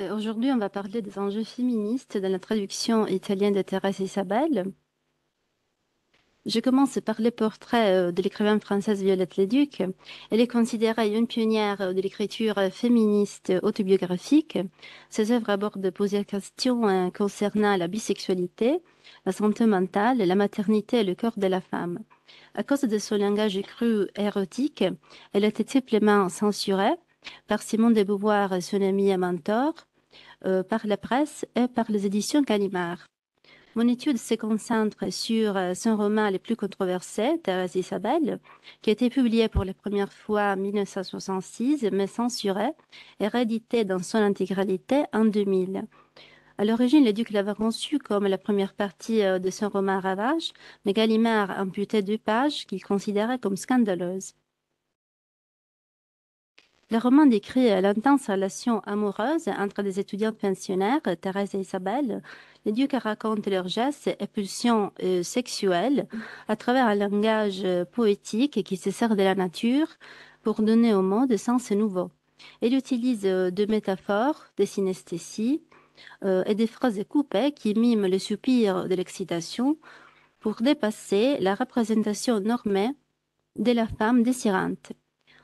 Euh, aujourd'hui, on va parler des enjeux féministes dans la traduction italienne de Thérèse Isabelle. Je commence par le portrait euh, de l'écrivaine française Violette Leduc. Elle est considérée une pionnière euh, de l'écriture féministe autobiographique. Ses œuvres abordent plusieurs questions concernant la bisexualité, la santé mentale, la maternité et le corps de la femme. À cause de son langage cru érotique, elle a été simplement censurée par Simon de Beauvoir, son ami et mentor, euh, par la presse et par les éditions Gallimard. Mon étude se concentre sur euh, son roman le plus controversé, Thérèse Isabelle, qui a été publié pour la première fois en 1966, mais censuré et réédité dans son intégralité en 2000. À l'origine, le duc l'avait conçu comme la première partie euh, de son roman Ravage, mais Gallimard amputait deux pages qu'il considérait comme scandaleuses. Le roman décrit euh, l'intense relation amoureuse entre des étudiants pensionnaires, Thérèse et Isabelle, les dieux qui racontent leurs gestes et pulsions euh, sexuelles à travers un langage euh, poétique qui se sert de la nature pour donner au monde sens nouveau. Il utilise des métaphores, des synesthésies et des phrases coupées qui miment le soupir de l'excitation pour dépasser la représentation normée de la femme désirante.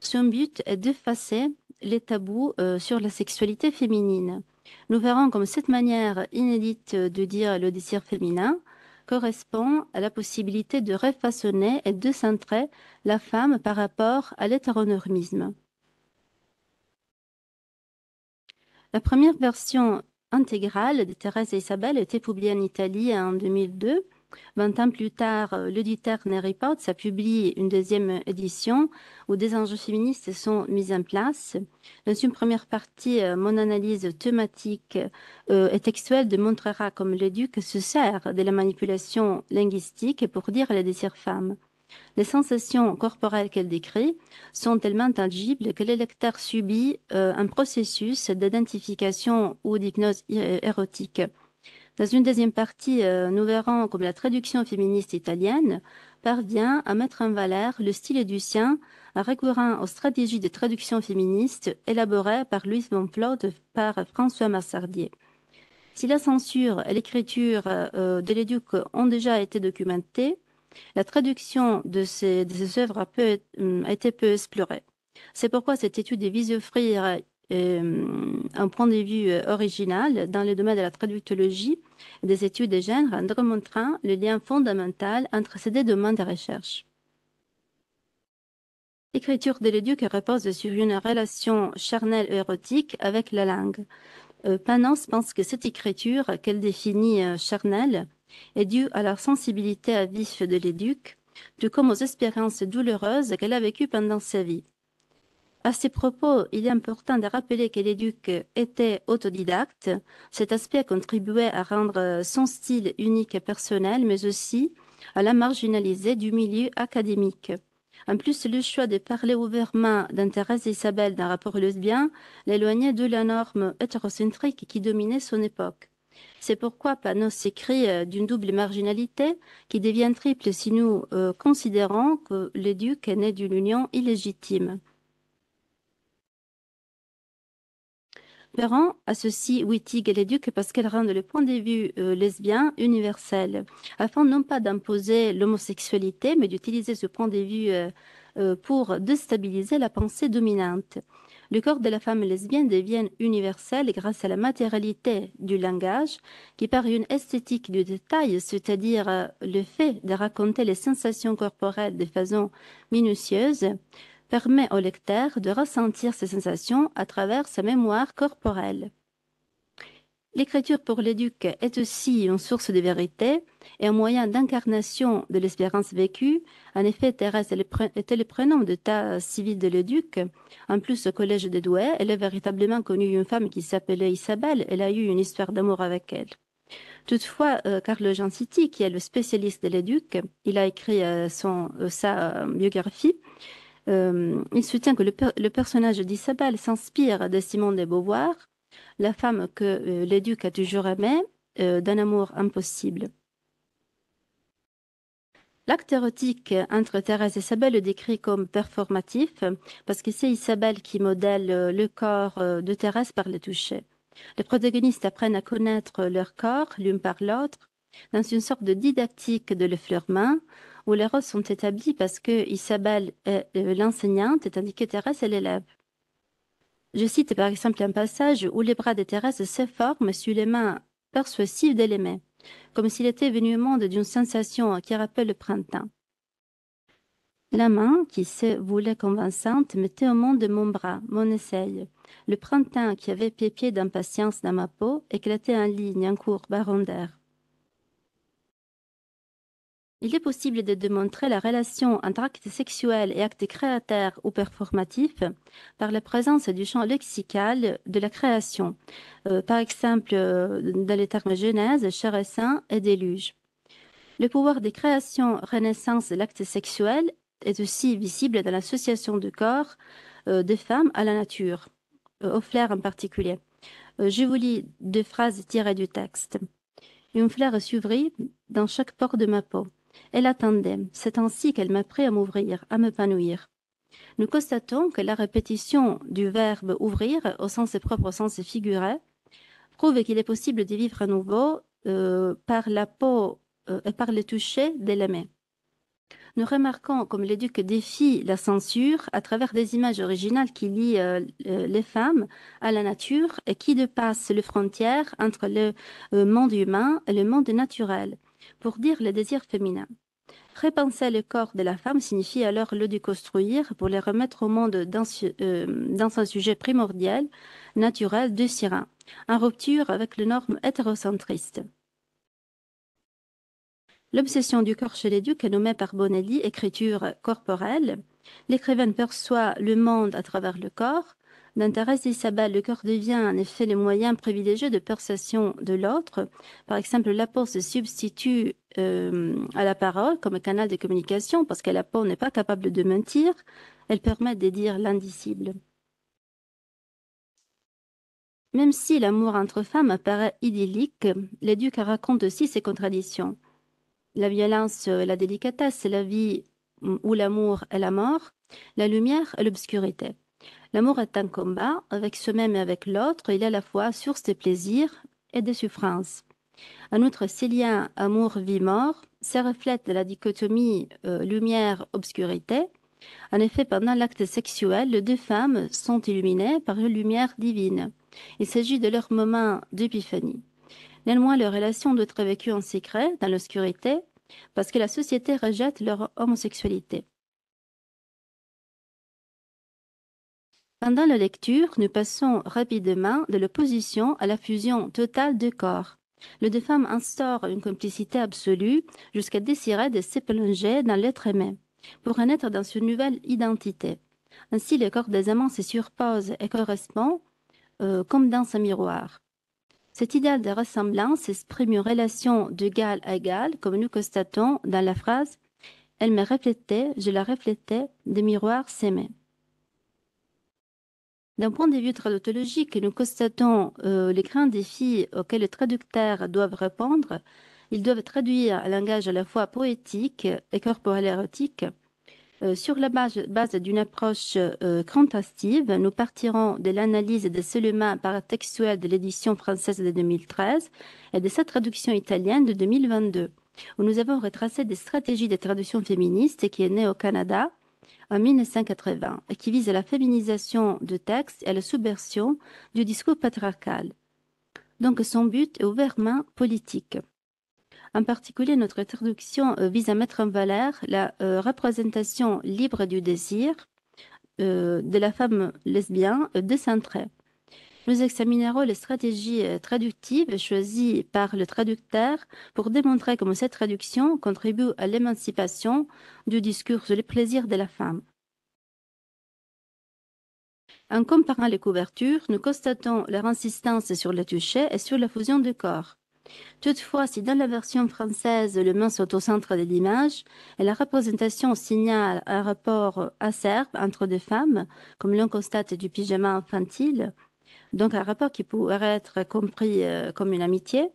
Son but est d'effacer les tabous euh, sur la sexualité féminine. Nous verrons comme cette manière inédite de dire le désir féminin correspond à la possibilité de refaçonner et de centrer la femme par rapport à l'hétéronormisme. La première version intégrale de Thérèse et Isabelle était publiée en Italie en 2002 Vingt ans plus tard, euh, l'auditeur Harry Potts a publié une deuxième édition où des enjeux féministes sont mis en place. Dans une première partie, euh, mon analyse thématique euh, et textuelle démontrera comme l'éduc se sert de la manipulation linguistique pour dire les désirs femmes. Les sensations corporelles qu'elle décrit sont tellement tangibles que le lecteur subit un processus d'identification ou d'hypnose érotique. Dans une deuxième partie, euh, nous verrons comment la traduction féministe italienne parvient à mettre en valeur le style du sien en recourant aux stratégies de traduction féministe élaborées par Louis von et par François Massardier. Si la censure et l'écriture euh, de l'éduc ont déjà été documentées, la traduction de ces, œuvres a, peu, a, été peu explorée. C'est pourquoi cette étude vise à offrir euh, un point de vue original dans le domaine de la traductologie des études de genre en démontrant le lien fondamental entre ces deux domaines de recherche. L'écriture de l'éduc repose sur une relation charnelle érotique avec la langue. Euh, Panos pense que cette écriture qu'elle définit euh, charnelle est due à la sensibilité à vif de l'éduc, tout comme aux expériences douloureuses qu'elle a vécues pendant sa vie. À ces propos, il est important de rappeler que l'éduc était autodidacte. Cet aspect contribuait à rendre son style unique et personnel, mais aussi à la marginaliser du milieu académique. En plus, le choix de parler ouvertement d'intérêt Isabelle d'un rapport lesbien l'éloignait de la norme hétérocentrique qui dominait son époque. C'est pourquoi Panos s'écrit euh, d'une double marginalité qui devient triple si nous euh, considérons que l'éduc est né d'une union illégitime. à ceci, Wittig et l'éduque parce qu'elle rend le point de vue euh, lesbien universel, afin non pas d'imposer l'homosexualité, mais d'utiliser ce point de vue euh, euh, pour déstabiliser la pensée dominante. Le corps de la femme lesbienne devient universel grâce à la matérialité du langage, qui par une esthétique du détail, c'est-à-dire le fait de raconter les sensations corporelles de façon minutieuse, permet au lecteur de ressentir ses sensations à travers sa mémoire corporelle. L'écriture pour l'éduc est aussi une source de vérité et un moyen d'incarnation de l'espérance vécue. En effet, Thérèse était le prénom d'état civil de l'éduc. En plus, au collège de Douai, elle a véritablement connu une femme qui s'appelait Isabelle. Elle a eu une histoire d'amour avec elle. Toutefois, euh, jean City qui est le spécialiste de l'éduc, il a écrit euh, son, euh, sa euh, biographie. Euh, il soutient que le, personnage d'Isabelle s'inspire de Simone de Beauvoir, la femme que euh, l'éduc a toujours aimée, euh, d'un amour impossible. L'acte érotique entre Thérèse et Isabelle est décrit comme performatif parce que c'est Isabelle qui modèle le corps de Thérèse par le toucher. Les protagonistes apprennent à connaître leur corps l'une par l'autre dans une sorte de didactique de l'effleurement où les roses sont établis parce que Isabelle euh, euh, est l'enseignante tandis que Thérèse est l'élève. Je cite par exemple un passage où les bras de Thérèse se forment sur les mains persuasives de l'aimé, comme s'il était venu au monde d'une sensation qui rappelle le printemps. La main, qui se voulait convaincante, mettait au monde mon bras, mon essai. Le printemps, qui avait pépié d'impatience dans ma peau, éclatait en ligne, en courbe, barondaire. Il est possible de démontrer la relation entre acte sexuel et acte créateur ou performatif par la présence du champ lexical de la création, euh, par exemple euh, dans les termes Genèse, Saint et Déluge. Le pouvoir des créations, renaissance de l'acte sexuel est aussi visible dans l'association de corps euh, des femmes à la nature, aux fleurs en particulier. je vous lis deux phrases tirées du texte. Une fleur s'ouvrit dans chaque pore de ma peau. Elle attendait. C'est ainsi qu'elle m'apprit à m'ouvrir, à m'épanouir. Nous constatons que la répétition du verbe ouvrir au sens propre, au sens figuré, prouve qu'il est possible de vivre à nouveau euh, par la peau euh, et par le toucher de la Nous remarquons comme l'éduc défie la censure à travers des images originales qui lient euh, les femmes à la nature et qui dépassent les frontières entre le monde humain et le monde naturel pour dire le désir féminin. Répenser le corps de la femme signifie alors le déconstruire pour le remettre au monde dans, un euh, sujet primordial, naturel de sirin, en rupture avec les normes hétérocentristes. L'obsession du corps chez les ducs est nommée par Bonelli écriture corporelle. L'écrivain perçoit le monde à travers le corps, L'intérêt s'y s'abat. Le corps devient en effet le moyen privilégié de perception de l'autre. Par exemple, la peau se substitue euh, à la parole comme canal de communication parce que la peau n'est pas capable de mentir. Elle permet de dire l'indicible. Même si l'amour entre femmes apparaît idyllique, les ducs racontent aussi ses contradictions. La violence et la délicatesse, la vie ou l'amour et la mort, la lumière et l'obscurité. L'amour est un combat avec soi-même et avec l'autre. Il est à la fois source de plaisirs et de souffrances. En outre, ces liens amour-vie-mort se reflète dans la dichotomie euh, lumière-obscurité. En effet, pendant l'acte sexuel, les deux femmes sont illuminées par une lumière divine. Il s'agit de leur moment d'épiphanie. Néanmoins, leur relation doit être vécue en secret, dans l'obscurité, parce que la société rejette leur homosexualité. Pendant la lecture, nous passons rapidement de l'opposition à la fusion totale de corps. Le deux femmes instaure une complicité absolue jusqu'à désirer de se dans l'être aimé, pour en être dans une nouvelle identité. Ainsi, le corps des amants se surpose et correspond euh, comme dans un miroir. Cet idéal de ressemblance exprime une relation d'égal à égal, comme nous constatons dans la phrase Elle me reflétait, je la reflétais, des miroirs s'aimaient. D'un point de vue traductologique, nous constatons euh, les grands défis auxquels les traducteurs doivent répondre. Ils doivent traduire un langage à la fois poétique et corporel érotique. Euh, sur la base, d'une approche euh, nous partirons de l'analyse des par paratextuels de l'édition française de 2013 et de sa traduction italienne de 2022, où nous avons retracé des stratégies de traduction féministe qui est née au Canada en 1980 et qui vise à la féminisation du texte et à la subversion du discours patriarcal. Donc son but est ouvertement politique. En particulier, notre traduction euh, vise à mettre en valeur la euh, représentation libre du désir euh, de la femme lesbienne décentrée nous examinerons les stratégies euh, traductives choisies par le traducteur pour démontrer comment cette traduction contribue à l'émancipation du discours sur les plaisirs de la femme. En comparant les couvertures, nous constatons leur insistance sur le toucher et sur la fusion du corps. Toutefois, si dans la version française le main est au centre de l'image et la représentation signale un rapport acerbe entre deux femmes, comme l'on constate du pyjama infantile, donc un rapport qui pourrait être compris euh, comme une amitié.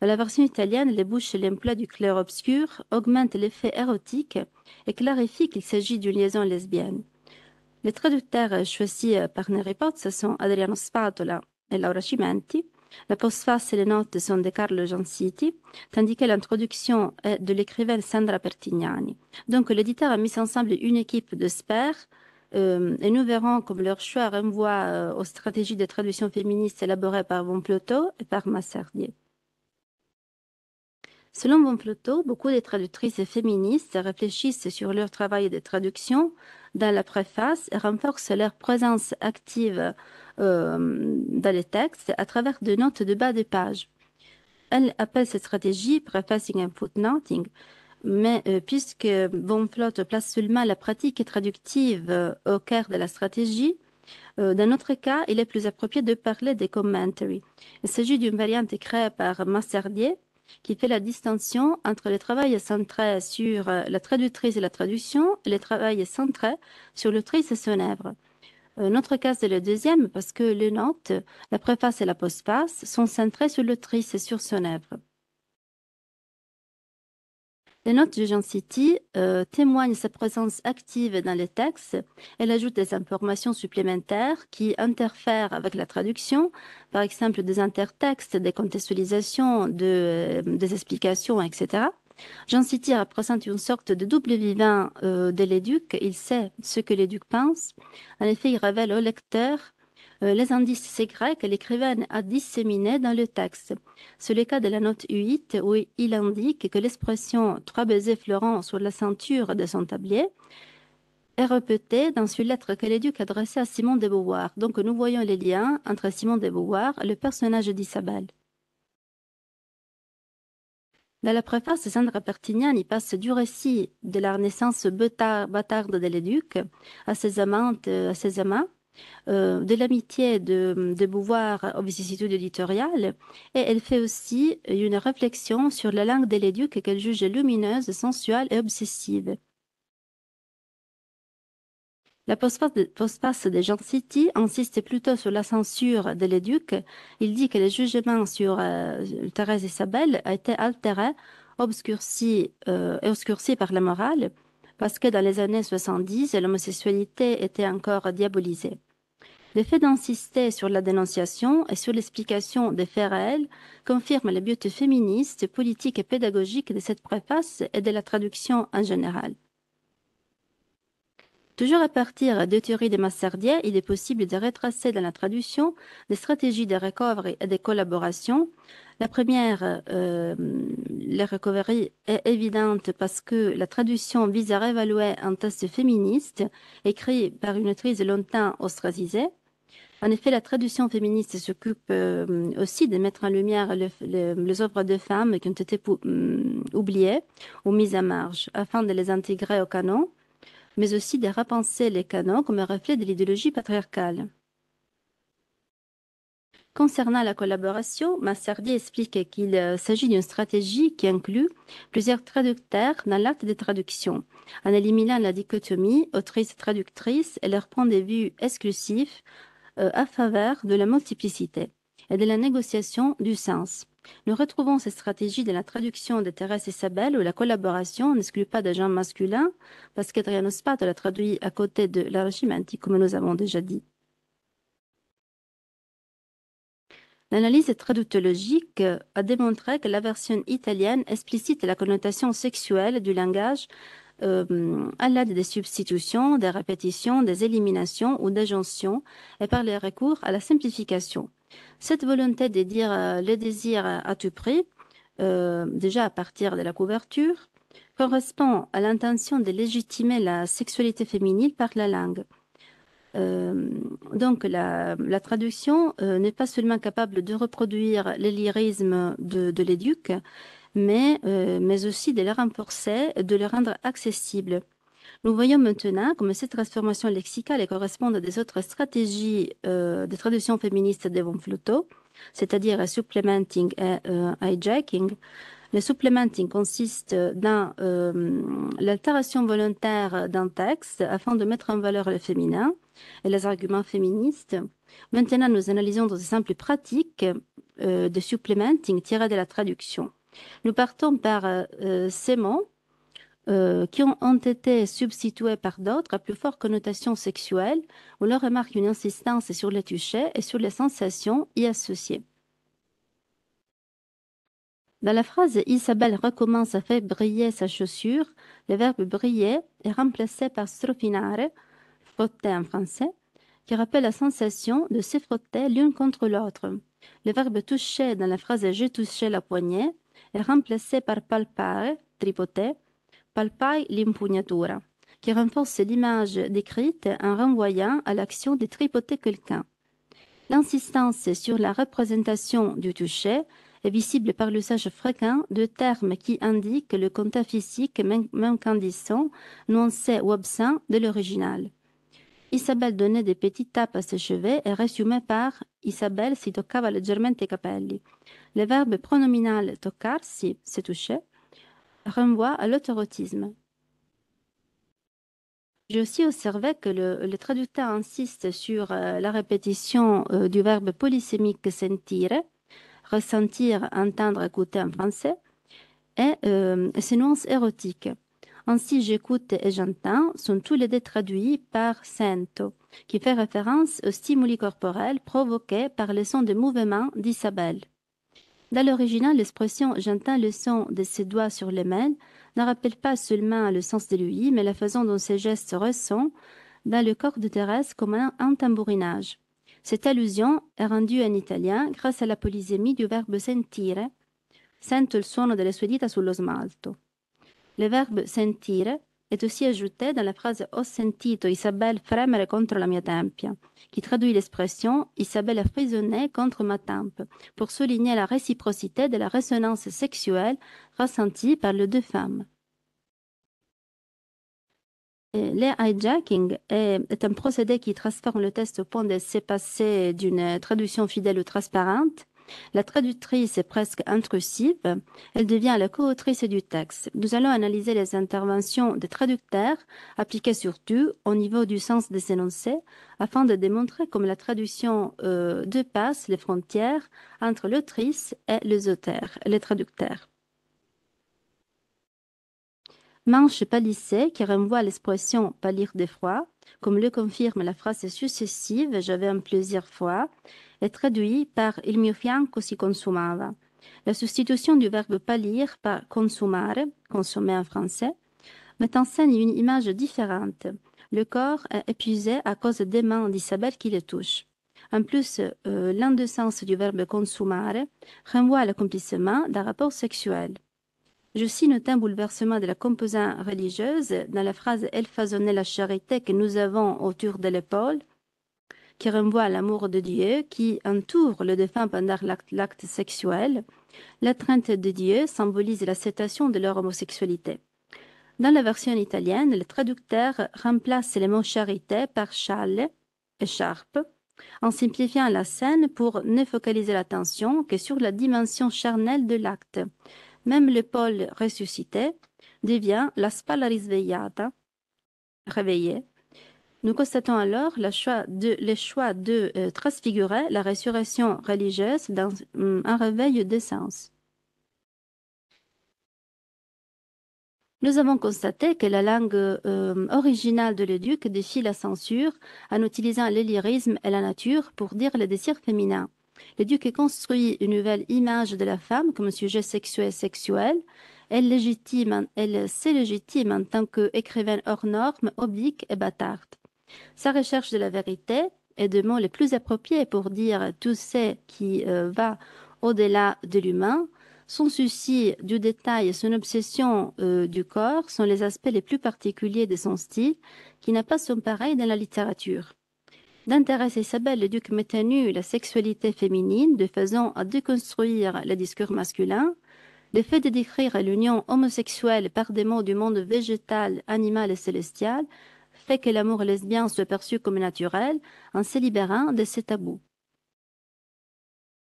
La version italienne les bouches et l'emploi du clair-obscur, augmentent l'effet érotique et clarifient qu'il s'agit d'une liaison lesbienne. Les traducteurs choisis euh, par Neripot, sont Adriano Spatola et Laura Cimenti. La postface et les notes sont de Carlo Gianciti, tandis que l'introduction est de l'écrivaine Sandra Pertignani. Donc l'éditeur a mis ensemble une équipe de spères. Euh, et nous verrons comme leur choix renvoie euh, aux stratégies de traduction féministe élaborées par Von et par Massardier. Selon Von beaucoup de traductrices féministes réfléchissent sur leur travail de traduction dans la préface et renforcent leur présence active euh, dans les textes à travers des notes de bas de page. Elle appelle cette stratégie prefacing and footnoting mais euh, puisque Bonflotte place seulement la pratique traductive euh, au cœur de la stratégie, euh, dans notre cas, il est plus approprié de parler des commentaries. Il s'agit d'une variante créée par Massardier qui fait la distinction entre le travail centré sur la traductrice et la traduction et le travail centré sur l'autrice et son œuvre. Notre cas, c'est le deuxième parce que les notes, la préface et la postface sont centrées sur l'autrice et sur son œuvre. Les notes de jean City euh, témoignent sa présence active dans les textes. Elle ajoute des informations supplémentaires qui interfèrent avec la traduction, par exemple des intertextes, des contextualisations, de, euh, des explications, etc. Jean City représente une sorte de double vivant euh, de l'éduc. Il sait ce que l'éduc pense. En effet, il révèle au lecteur euh, les indices secrets que l'écrivaine a disséminés dans le texte. C'est le cas de la note 8 où il indique que l'expression trois baisers fleurants sur la ceinture de son tablier est répétée dans une lettre que l'éduc adressait à Simon de Beauvoir. Donc nous voyons les liens entre Simon de Beauvoir et le personnage d'Isabelle. Dans la préface, Sandra Pertignan y passe du récit de la renaissance bâtarde de l'éduc à ses amantes, à ses amants, euh, de l'amitié de, de Beauvoir aux vicissitudes éditoriales, et elle fait aussi une réflexion sur la langue de l'éduc qu'elle juge lumineuse, sensuelle et obsessive. La postface de Jean City insiste plutôt sur la censure de l'éduc. Il dit que le jugement sur euh, Thérèse et Isabelle a été altéré, obscurci euh, et obscurci par la morale, parce que dans les années 70, l'homosexualité était encore diabolisée. Le fait d'insister sur la dénonciation et sur l'explication des faits réels confirme la beauté féministe, politique et pédagogique de cette préface et de la traduction en général. Toujours à partir de théories de Massardier, il est possible de retracer dans la traduction des stratégies de recovery et de collaboration. La première, euh, la recovery, est évidente parce que la traduction vise à réévaluer un test féministe écrit par une autrice longtemps ostracisée. En effet, la traduction féministe s'occupe euh, aussi de mettre en lumière les œuvres de femmes qui ont été mm, oubliées ou mises à marge, afin de les intégrer au canon, mais aussi de repenser les canons comme un reflet de l'idéologie patriarcale. Concernant la collaboration, Massardi explique qu'il euh, s'agit d'une stratégie qui inclut plusieurs traducteurs dans l'acte de traduction, en éliminant la dichotomie autrice-traductrice et leur point de vue exclusif euh, à faveur de la multiplicité et de la négociation du sens. Nous retrouvons cette stratégie de la traduction de Thérèse et Sabelle où la collaboration n'exclut pas des gens masculins parce qu'Adriano Spato l'a traduit à côté de antique comme nous avons déjà dit. L'analyse traductologique a démontré que la version italienne explicite la connotation sexuelle du langage euh, à l'aide des substitutions, des répétitions, des éliminations ou des et par les recours à la simplification. Cette volonté de dire euh, le désir à tout prix, euh, déjà à partir de la couverture, correspond à l'intention de légitimer la sexualité féminine par la langue. donc la, traduction n'est pas seulement capable de reproduire les lyrisme de, de l'éduc, mais, euh, mais aussi de les renforcer et de les rendre accessibles. Nous voyons maintenant comment cette transformation lexicale correspond à des autres stratégies euh, de traduction féministe Von Flutto, c'est-à-dire supplementing et euh, hijacking. Le supplementing consiste dans l'altération volontaire d'un texte afin de mettre en valeur le féminin et les arguments féministes. Maintenant, nous analysons dans des simples pratiques de supplementing tirées de la traduction. Nous partons par ces euh, euh, mots euh, qui ont, été substitués par d'autres à plus forte connotation sexuelle, où l'on remarque une insistance sur les toucher et sur les sensations y associées. Dans la phrase Isabelle recommence à faire briller sa chaussure, le verbe briller est remplacé par strofinare, frotter en français, qui rappelle la sensation de se frotter l'une contre l'autre. Le verbe toucher dans la phrase j'ai touché la poignée E remplacé par palpare, tripoté, palpai l'impugnatura, qui renforce l'image décrite en renvoyant à l'action de tripoter quelqu'un. L'insistance sur la représentation du toucher est visible par l'usage fréquent de termes qui indiquent le contact physique même non nuancé ou absent de l'original. Isabelle donnait des petites tapes à ses cheveux et résumait par Isabelle si toccava leggermente i capelli. Le verbe pronominal tocar, si, c'est toucher, renvoie à l'autorotisme. J'ai aussi observé que le, traducteur insiste sur euh, la répétition euh, du verbe polysémique sentir, ressentir, entendre, écouter en français, et euh, ses nuances érotiques. Ainsi, j'écoute et j'entends sont tous les deux traduits par sento, qui fait référence aux stimuli corporels provoqués par le son de mouvement d'Isabelle. Dans l'original, l'expression j'entends le son de ses doigts sur les mains » ne rappelle pas seulement le sens de lui, mais la façon dont ses gestes ressemblent dans le corps de Thérèse comme un, tambourinage. Cette allusion est rendue en italien grâce à la polysémie du verbe sentire. Sento il suono delle sue dita sullo smalto. Le verbe sentire est aussi ajoutée dans la phrase Ho sentito Isabelle fremere contro la mia tempia, qui traduit l'expression Isabelle a frisonné contre ma tempe, pour souligner la réciprocité de la résonance sexuelle ressentie par les deux femmes. Le hijacking est, un procédé qui transforme le texte au point de se passer d'une traduction fidèle ou transparente la traductrice est presque intrusive. Elle devient la coautrice du texte. Nous allons analyser les interventions des traducteurs, appliquées surtout au niveau du sens des énoncés, afin de démontrer comment la traduction euh, dépasse les frontières entre l'autrice et les auteurs, les traducteurs. Manche palissée, qui renvoie à l'expression pâlir de froid, comme le confirme la phrase successive J'avais un plaisir froid », est traduit par Il mio fianco si consumava. La substitution du verbe pâlir par consumare, consommer en français, met en scène une image différente. Le corps est épuisé à cause des mains d'Isabelle qui le touche En plus, euh, l'indécence du verbe consumare renvoie à l'accomplissement d'un rapport sexuel. Je cite un bouleversement de la composante religieuse dans la phrase Elle façonnait la charité que nous avons autour de l'épaule, qui renvoie à l'amour de Dieu qui entoure le défunt pendant l'acte sexuel. L'atteinte de Dieu symbolise l'acceptation de leur homosexualité. Dans la version italienne, le traducteur remplace les mots charité par châle, écharpe, en simplifiant la scène pour ne focaliser l'attention que sur la dimension charnelle de l'acte, même le pôle ressuscité, devient la spalla risvegliata, réveillée. Nous constatons alors le choix de, choix de euh, transfigurer la résurrection religieuse dans hum, un réveil sens. Nous avons constaté que la langue euh, originale de l'éduc défie la censure en utilisant le lyrisme et la nature pour dire le désir féminin. Le construit une nouvelle image de la femme comme sujet sexuel sexuel, elle, légitime, elle légitime en tant qu'écrivaine hors norme, oblique et bâtarde. Sa recherche de la vérité est de mots les plus appropriés pour dire tout ce qui euh, va au-delà de l'humain. Son souci du détail et son obsession euh, du corps sont les aspects les plus particuliers de son style, qui n'a pas son pareil dans la littérature d'intéresser sa le duc nu la sexualité féminine de façon à déconstruire le discours masculin, le fait de décrire l'union homosexuelle par des mots du monde végétal, animal et célestial fait que l'amour lesbien se perçu comme naturel en se libérant de ses tabous.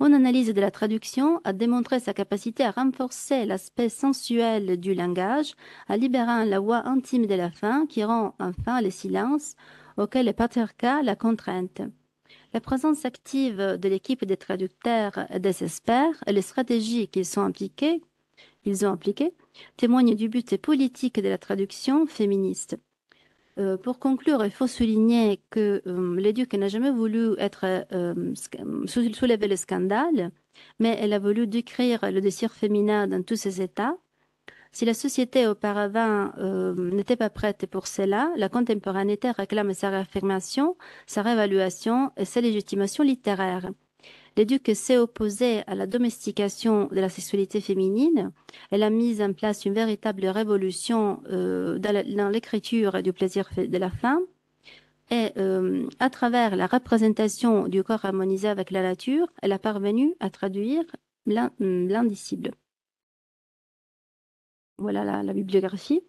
Mon analyse de la traduction a démontré sa capacité à renforcer l'aspect sensuel du langage, à libérer la voix intime de la fin qui rend enfin le silence auquel est patriarcat la contrainte. La présence active de l'équipe des traducteurs et des experts et les stratégies qu'ils sont impliquées, ils ont appliquées témoignent du but politique de la traduction féministe. Euh, pour conclure, il faut souligner que euh, l'Éduc n'a jamais voulu être euh, soulever le scandale, mais elle a voulu décrire le désir féminin dans tous ses états si la société auparavant euh, n'était pas prête pour cela, la contemporanéité réclame sa réaffirmation, sa réévaluation et sa légitimation littéraire. L'éduc s'est opposé à la domestication de la sexualité féminine. Elle a mis en place une véritable révolution euh, dans l'écriture du plaisir de la femme. Et euh, à travers la représentation du corps harmonisé avec la nature, elle a parvenu à traduire l'indicible. Voilà la, bibliographie.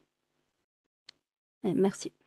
Euh, merci.